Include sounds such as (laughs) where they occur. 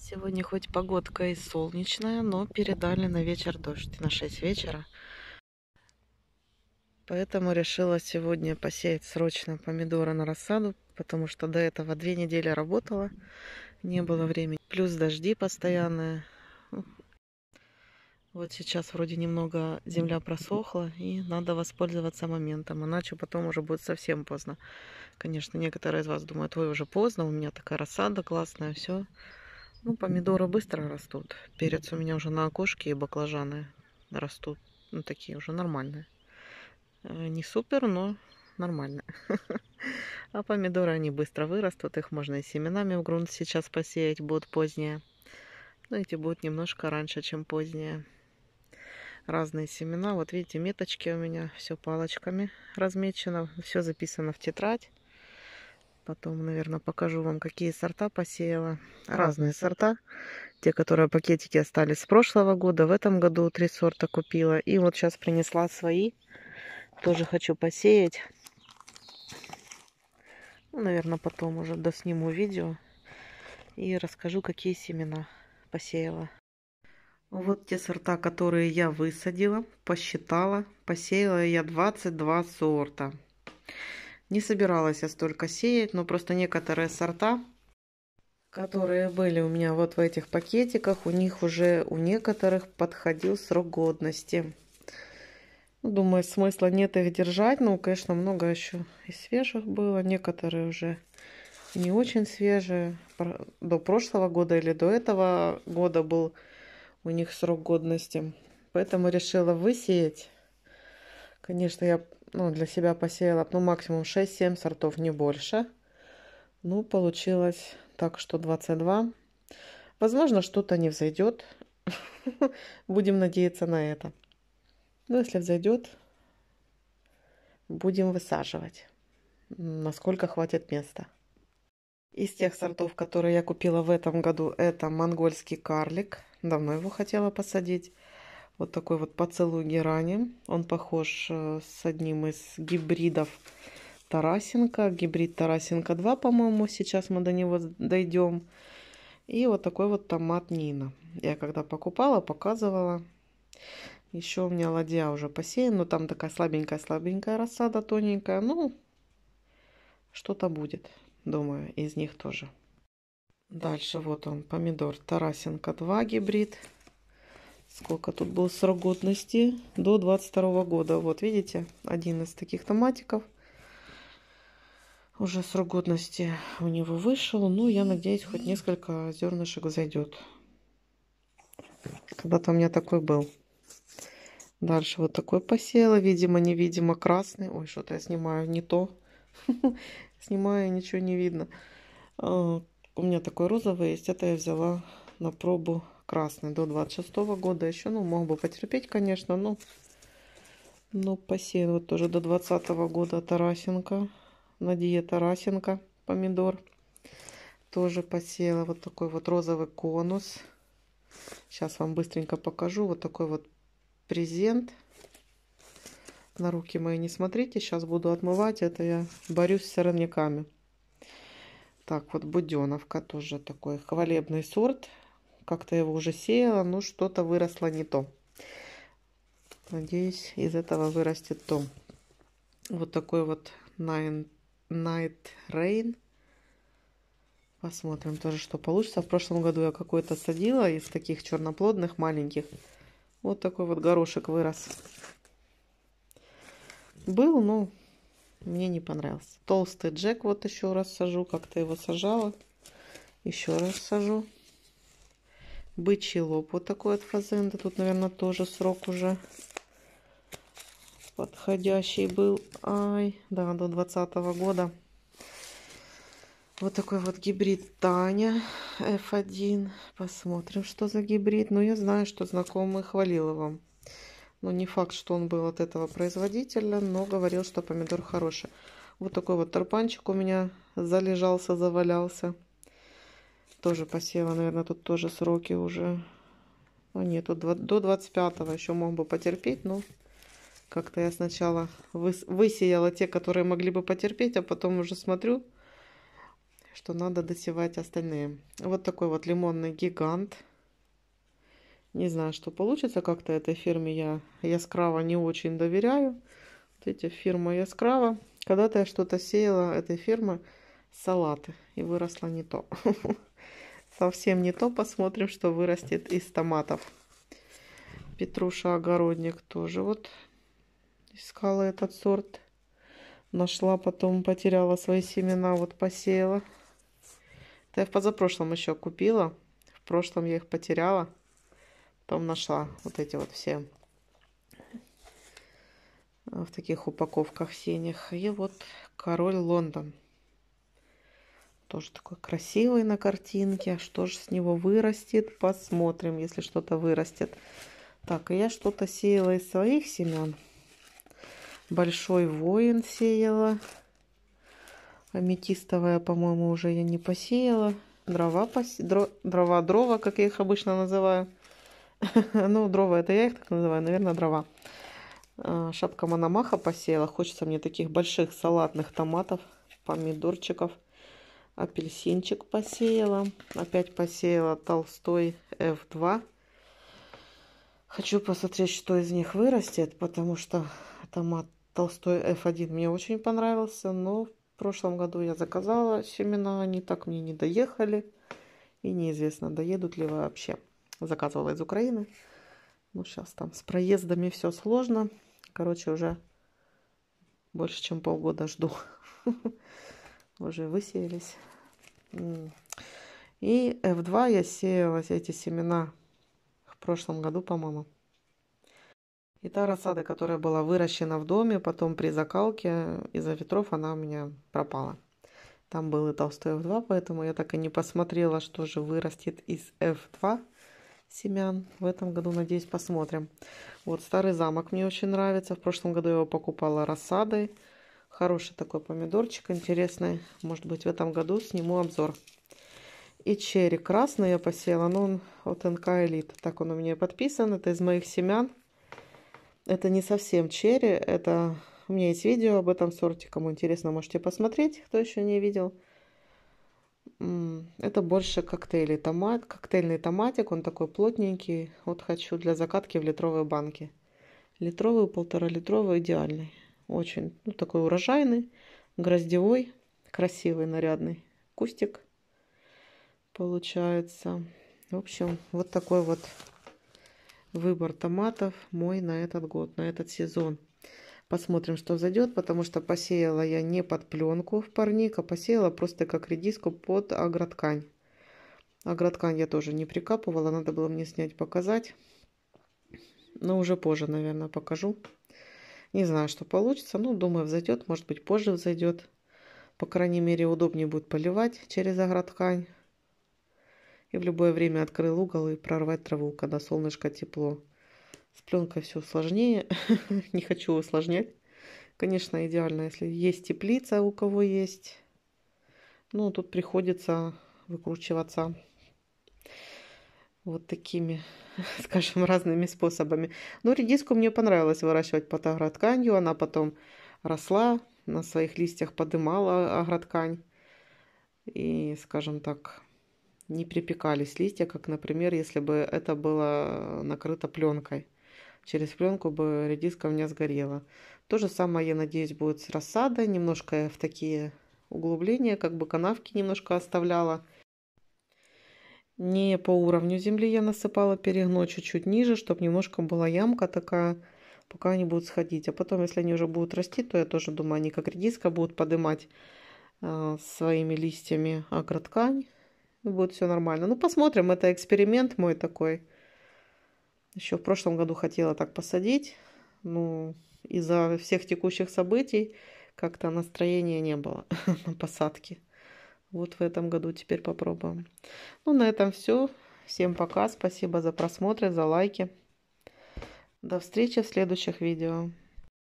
Сегодня хоть погодка и солнечная, но передали на вечер дождь, на 6 вечера. Поэтому решила сегодня посеять срочно помидоры на рассаду, потому что до этого две недели работала, не было времени. Плюс дожди постоянные. Вот сейчас вроде немного земля просохла, и надо воспользоваться моментом, иначе потом уже будет совсем поздно. Конечно, некоторые из вас думают, ой, уже поздно, у меня такая рассада классная, все. Ну, помидоры быстро растут. Перец у меня уже на окошке и баклажаны растут. Ну, такие уже нормальные. Э, не супер, но нормально. (laughs) А помидоры, они быстро вырастут. Их можно и семенами в грунт сейчас посеять. Будут поздние. Но ну, эти будут немножко раньше, чем поздние. Разные семена. Вот видите, меточки у меня. Все палочками размечено. Все записано в тетрадь. Потом, наверное, покажу вам, какие сорта посеяла. А, Разные сорта. Те, которые в пакетики остались с прошлого года. В этом году три сорта купила. И вот сейчас принесла свои. Тоже хочу посеять. Ну, наверное, потом уже досниму видео. И расскажу, какие семена посеяла. Вот те сорта, которые я высадила, посчитала. Посеяла я 22 сорта. Не собиралась я столько сеять, но просто некоторые сорта, которые были у меня вот в этих пакетиках, у них уже у некоторых подходил срок годности. Ну, думаю, смысла нет их держать. но, конечно, много еще и свежих было. Некоторые уже не очень свежие. До прошлого года или до этого года был у них срок годности. Поэтому решила высеять. Конечно, я ну, для себя посеяла, ну, максимум 6-7 сортов, не больше. Ну, получилось так, что 22. Возможно, что-то не взойдет. (laughs) Будем надеяться на это. Но ну, если взойдет, будем высаживать, насколько хватит места. Из тех сортов, которые я купила в этом году, это монгольский карлик. Давно его хотела посадить. Вот такой вот поцелуй герани. Он похож э, с одним из гибридов Тарасенко. Гибрид Тарасенко 2, по-моему, сейчас мы до него дойдем. И вот такой вот томат Нина. Я когда покупала, показывала. Еще у меня ладья уже посеян, но там такая слабенькая-слабенькая рассада, тоненькая. Ну, что-то будет, думаю, из них тоже. Дальше вот он, помидор Тарасенко 2 гибрид сколько тут был срок годности, до 22 года. Вот, видите, один из таких томатиков. Уже срок годности у него вышел. Ну, я надеюсь, хоть несколько зернышек зайдет. Когда-то у меня такой был. Дальше вот такой посеяла, видимо, невидимо, красный. Ой, что-то я снимаю не то. (laughs) Снимаю, ничего не видно. А, у меня такой розовый есть, это я взяла на пробу красный до 26 -го года еще, ну, мог бы потерпеть, конечно, но, но посеян вот тоже до 20 -го года Тарасенко, надея Тарасенко, помидор. Тоже посеяла вот такой вот розовый конус. Сейчас вам быстренько покажу. Вот такой вот презент. На руки мои не смотрите. Сейчас буду отмывать. Это я борюсь с сорняками. Так, вот буденовка тоже такой хвалебный сорт как-то его уже сеяла, но что-то выросло не то. Надеюсь, из этого вырастет то. Вот такой вот Nine, Night Rain. Посмотрим тоже, что получится. В прошлом году я какой-то садила из таких черноплодных, маленьких. Вот такой вот горошек вырос. Был, но мне не понравился. Толстый джек вот еще раз сажу. Как-то его сажала. Еще раз сажу. Бычий лоб вот такой от Фазенда. Тут, наверное, тоже срок уже подходящий был. Ай, да, до 2020 года. Вот такой вот гибрид Таня F1. Посмотрим, что за гибрид. Но ну, я знаю, что знакомый хвалила вам. Но ну, не факт, что он был от этого производителя, но говорил, что помидор хороший. Вот такой вот тарпанчик у меня залежался, завалялся. Тоже посева, наверное, тут тоже сроки уже. Ну нет, тут до 25 еще мог бы потерпеть, но как-то я сначала высеяла те, которые могли бы потерпеть, а потом уже смотрю, что надо досевать остальные. Вот такой вот лимонный гигант. Не знаю, что получится как-то этой фирме. Я Яскрава не очень доверяю. Вот эти фирма Яскрава. Когда-то я что-то сеяла этой фирмы салаты И выросло не то. (laughs) Совсем не то. Посмотрим, что вырастет из томатов. Петруша огородник тоже вот искала этот сорт. Нашла, потом потеряла свои семена, вот посеяла. Это я в позапрошлом еще купила. В прошлом я их потеряла. Потом нашла вот эти вот все э, в таких упаковках синих. И вот король Лондон. Тоже такой красивый на картинке. А что же с него вырастет? Посмотрим, если что-то вырастет. Так, я что-то сеяла из своих семян. Большой воин сеяла. Аметистовая, по-моему, уже я не посеяла. Дрова, посе... Дро... дрова, дрова, как я их обычно называю. (laughs) ну, дрова, это я их так называю, наверное, дрова. А, шапка Мономаха посеяла. Хочется мне таких больших салатных томатов, помидорчиков – апельсинчик посеяла. Опять посеяла Толстой F2. Хочу посмотреть, что из них вырастет, потому что томат Толстой F1 мне очень понравился, но в прошлом году я заказала семена, они так мне не доехали. И неизвестно, доедут ли вообще. Заказывала из Украины. Ну, сейчас там с проездами все сложно. Короче, уже больше чем полгода жду. (laughs) уже высеялись. И F2 я сеяла эти семена в прошлом году, по-моему. И та рассада, которая была выращена в доме, потом при закалке из-за ветров она у меня пропала. Там был и толстой F2, поэтому я так и не посмотрела, что же вырастет из F2 семян. В этом году, надеюсь, посмотрим. Вот старый замок мне очень нравится. В прошлом году я его покупала рассадой. Хороший такой помидорчик, интересный. Может быть, в этом году сниму обзор. И черри красный я посела, ну он от НК Элит. Так он у меня подписан, это из моих семян. Это не совсем черри, это... У меня есть видео об этом сорте, кому интересно, можете посмотреть, кто еще не видел. Это больше коктейли томат, коктейльный томатик, он такой плотненький. Вот хочу для закатки в литровые банки. Литровую, полтора литровый идеальный. Очень ну, такой урожайный, гроздевой, красивый, нарядный кустик получается. В общем, вот такой вот выбор томатов мой на этот год, на этот сезон. Посмотрим, что зайдет, потому что посеяла я не под пленку в парник, а посеяла просто как редиску под агроткань. Агроткань я тоже не прикапывала, надо было мне снять, показать. Но уже позже, наверное, покажу. Не знаю, что получится, Ну, думаю, взойдет, может быть, позже взойдет. По крайней мере, удобнее будет поливать через оградкань. И в любое время открыл угол и прорвать траву, когда солнышко тепло. С пленкой все сложнее, (laughs) не хочу усложнять. Конечно, идеально, если есть теплица, у кого есть. Ну, тут приходится выкручиваться вот такими, (laughs) скажем, разными способами. Но ну, редиску мне понравилось выращивать под агротканью. Она потом росла, на своих листьях подымала агроткань. И, скажем так, не припекались листья, как, например, если бы это было накрыто пленкой. Через пленку бы редиска у меня сгорела. То же самое, я надеюсь, будет с рассадой. Немножко в такие углубления, как бы канавки немножко оставляла – не по уровню земли я насыпала перегно чуть-чуть ниже, чтобы немножко была ямка такая, пока они будут сходить. А потом, если они уже будут расти, то я тоже думаю, они как редиска будут подымать э, своими листьями агроткань. будет все нормально. Ну, посмотрим. Это эксперимент мой такой. Еще в прошлом году хотела так посадить. но ну, из-за всех текущих событий как-то настроения не было (laughs) на посадки. Вот в этом году теперь попробуем. Ну, на этом все. Всем пока. Спасибо за просмотр, за лайки. До встречи в следующих видео.